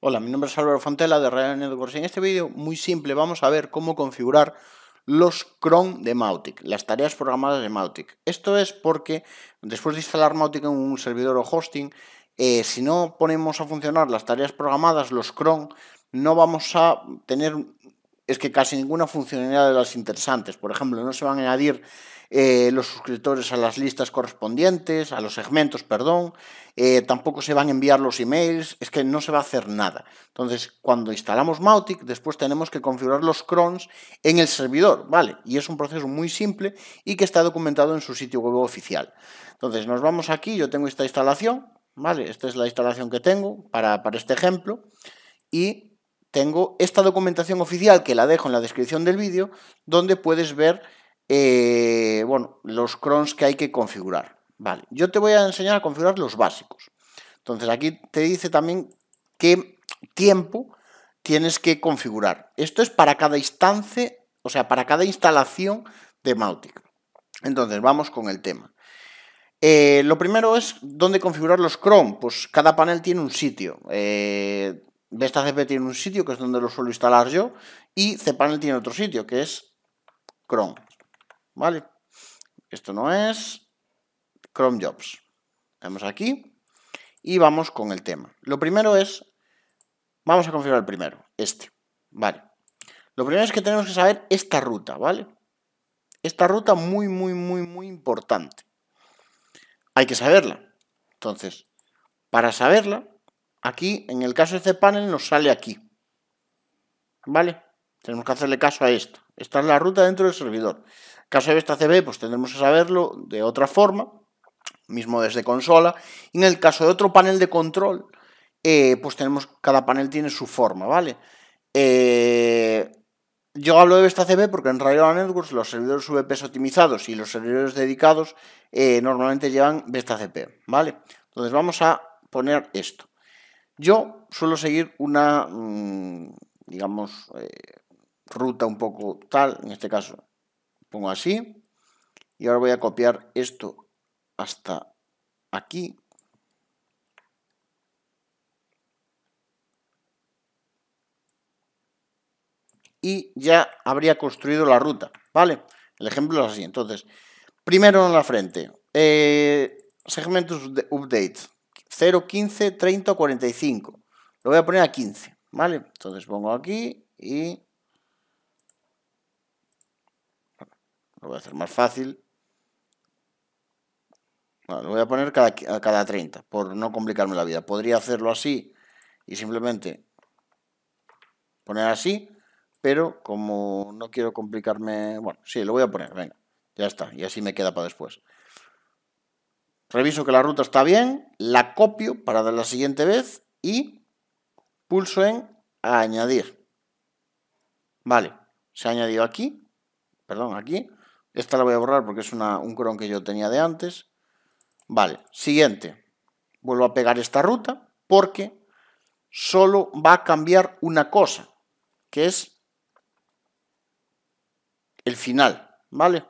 Hola, mi nombre es Álvaro Fontela de Real Networks. En este vídeo muy simple vamos a ver cómo configurar los cron de Mautic, las tareas programadas de Mautic. Esto es porque después de instalar Mautic en un servidor o hosting, eh, si no ponemos a funcionar las tareas programadas, los cron, no vamos a tener es que casi ninguna funcionalidad de las interesantes. Por ejemplo, no se van a añadir eh, los suscriptores a las listas correspondientes, a los segmentos, perdón, eh, tampoco se van a enviar los emails, es que no se va a hacer nada. Entonces, cuando instalamos Mautic, después tenemos que configurar los crons en el servidor, ¿vale? Y es un proceso muy simple y que está documentado en su sitio web oficial. Entonces, nos vamos aquí, yo tengo esta instalación, ¿vale? Esta es la instalación que tengo para, para este ejemplo y tengo esta documentación oficial que la dejo en la descripción del vídeo, donde puedes ver eh, bueno, los crons que hay que configurar. Vale, yo te voy a enseñar a configurar los básicos. Entonces aquí te dice también qué tiempo tienes que configurar. Esto es para cada instancia, o sea, para cada instalación de Mautic. Entonces vamos con el tema. Eh, lo primero es dónde configurar los Chrome. Pues cada panel tiene un sitio. Eh, VestaCP tiene un sitio que es donde lo suelo instalar yo y cPanel tiene otro sitio que es Chrome. ¿Vale? Esto no es Chrome Jobs. Vamos aquí y vamos con el tema. Lo primero es, vamos a configurar el primero, este. Vale. Lo primero es que tenemos que saber esta ruta, ¿vale? Esta ruta muy, muy, muy, muy importante. Hay que saberla. Entonces, para saberla, Aquí, en el caso de este panel, nos sale aquí. ¿Vale? Tenemos que hacerle caso a esto. Esta es la ruta dentro del servidor. En caso de esta CB, pues tendremos que saberlo de otra forma, mismo desde consola. Y en el caso de otro panel de control, eh, pues tenemos, cada panel tiene su forma, ¿vale? Eh, yo hablo de esta porque en realidad Networks los servidores VPs optimizados y los servidores dedicados eh, normalmente llevan VestaCP, CP, ¿vale? Entonces vamos a poner esto. Yo suelo seguir una, mm, digamos, eh, ruta un poco tal, en este caso pongo así, y ahora voy a copiar esto hasta aquí. Y ya habría construido la ruta, ¿vale? El ejemplo es así. Entonces, primero en la frente, eh, segmentos de update. 0, 15, 30 45. Lo voy a poner a 15, ¿vale? Entonces pongo aquí y... Lo voy a hacer más fácil. lo voy a poner cada, cada 30, por no complicarme la vida. Podría hacerlo así y simplemente poner así, pero como no quiero complicarme... Bueno, sí, lo voy a poner, venga. Ya está, y así me queda para después reviso que la ruta está bien, la copio para dar la siguiente vez y pulso en añadir. Vale, se ha añadido aquí, perdón, aquí. Esta la voy a borrar porque es un cron que yo tenía de antes. Vale, siguiente. Vuelvo a pegar esta ruta porque solo va a cambiar una cosa, que es el final, ¿vale?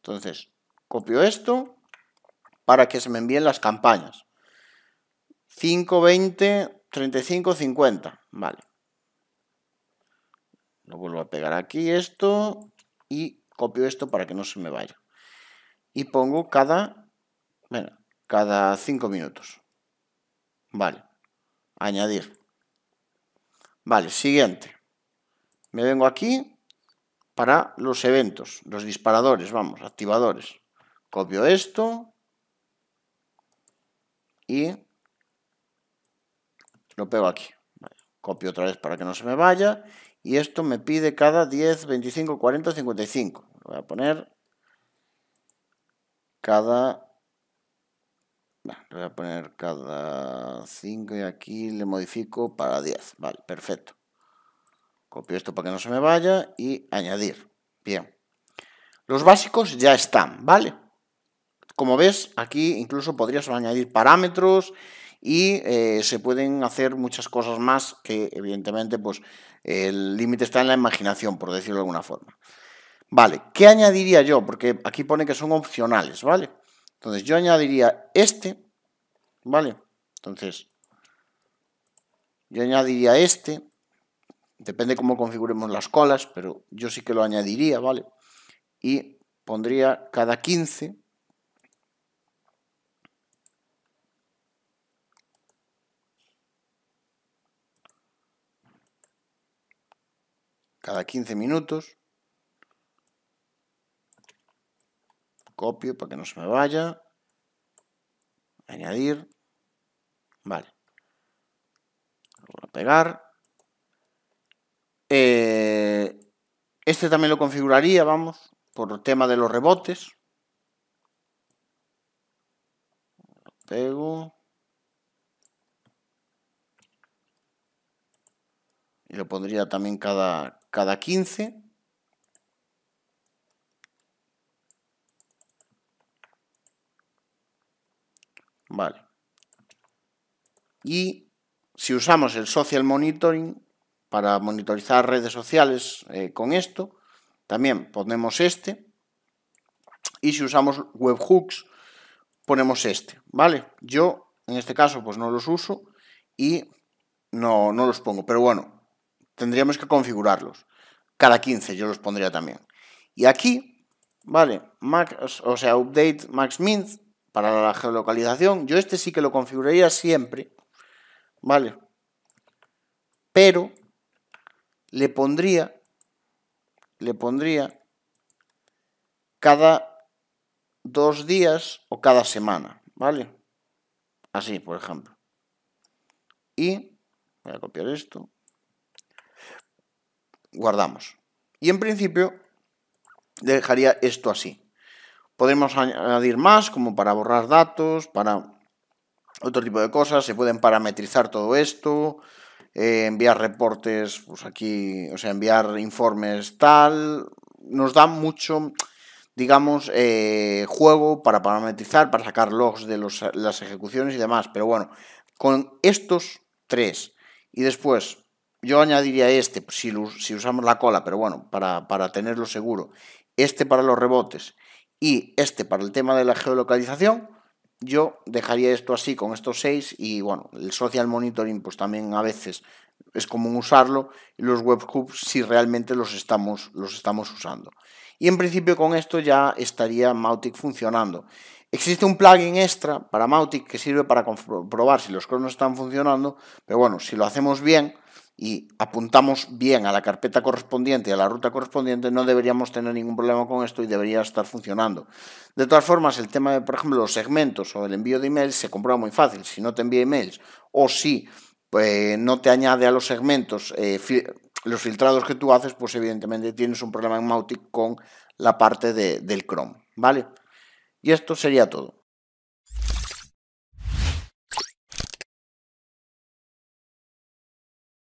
Entonces, copio esto, para que se me envíen las campañas. 5, 20, 35, 50. Vale. Lo vuelvo a pegar aquí esto y copio esto para que no se me vaya. Y pongo cada, bueno, cada 5 minutos. Vale. Añadir. Vale, siguiente. Me vengo aquí para los eventos, los disparadores, vamos, activadores. Copio esto, y lo pego aquí. Copio otra vez para que no se me vaya. Y esto me pide cada 10, 25, 40, 55. Lo voy a poner cada... voy a poner cada 5 y aquí le modifico para 10. Vale, perfecto. Copio esto para que no se me vaya y añadir. Bien. Los básicos ya están, ¿vale? Como ves, aquí incluso podrías añadir parámetros y eh, se pueden hacer muchas cosas más que evidentemente pues el límite está en la imaginación, por decirlo de alguna forma. Vale, ¿qué añadiría yo? Porque aquí pone que son opcionales, ¿vale? Entonces yo añadiría este, ¿vale? Entonces yo añadiría este, depende cómo configuremos las colas, pero yo sí que lo añadiría, ¿vale? Y pondría cada 15 cada 15 minutos. Copio para que no se me vaya. Añadir. Vale. Voy a pegar. Eh, este también lo configuraría, vamos, por tema de los rebotes. Lo pego. Y lo pondría también cada, cada 15. Vale. Y si usamos el social monitoring para monitorizar redes sociales eh, con esto, también ponemos este. Y si usamos webhooks, ponemos este, ¿vale? Yo, en este caso, pues no los uso y no, no los pongo. Pero bueno, tendríamos que configurarlos. Cada 15 yo los pondría también. Y aquí, vale, o sea, update max min para la geolocalización. Yo este sí que lo configuraría siempre, vale. Pero le pondría, le pondría cada dos días o cada semana, ¿vale? Así, por ejemplo. Y voy a copiar esto, guardamos. Y en principio dejaría esto así. Podemos añadir más, como para borrar datos, para otro tipo de cosas. Se pueden parametrizar todo esto, eh, enviar reportes, pues aquí, o sea, enviar informes tal. Nos da mucho, digamos, eh, juego para parametrizar, para sacar logs de las ejecuciones y demás. Pero bueno, con estos tres y después yo añadiría este, pues, si, usamos la cola, pero bueno, para, para tenerlo seguro, este para los rebotes y este para el tema de la geolocalización, yo dejaría esto así con estos seis y bueno, el social monitoring pues también a veces es común usarlo y los webhooks si realmente los estamos, los estamos usando. Y en principio con esto ya estaría Mautic funcionando. Existe un plugin extra para Mautic que sirve para comprobar si los cronos están funcionando, pero bueno, si lo hacemos bien, y apuntamos bien a la carpeta correspondiente y a la ruta correspondiente, no deberíamos tener ningún problema con esto y debería estar funcionando. De todas formas, el tema de, por ejemplo, los segmentos o el envío de emails se comprueba muy fácil. Si no te envía emails o si pues, no te añade a los segmentos eh, los filtrados que tú haces, pues evidentemente tienes un problema en Mautic con la parte del Chrome, ¿vale? Y esto sería todo.